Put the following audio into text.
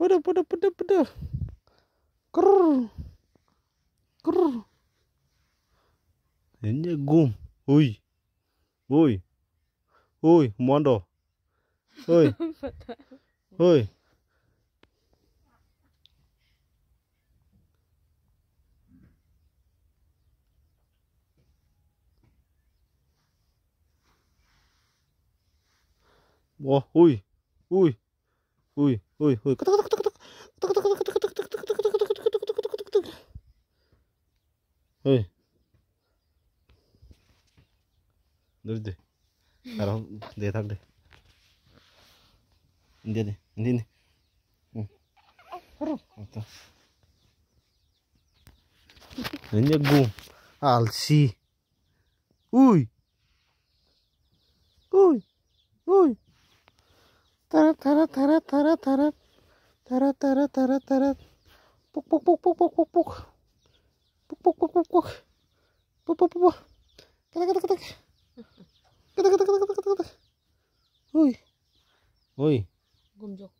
Pudu pudu pudu pudu. Krrr. Krrr. Ini gum. Ui. Ui. Ui, mondo. Ui. Ui. Ủa, ui, ui, Hui, hui, hui. Ketuk, ketuk, ketuk, ketuk. Ketuk, ketuk, ketuk, ketuk, ketuk, ketuk, ketuk, ketuk, ketuk, ketuk, ketuk, ketuk. Hui. Dur deh. Taruh, deh tak deh. Ini deh, ini ini. Ini gum. Alsi. Ui. Ui. Ui tarat tarat tarat tarat tarat tarat tarat tarat tarat puk puk puk puk puk puk puk puk puk puk puk puk puk puk puk ketek ketek ketek ketek ketek ketek ketek ketek ui ui gomjok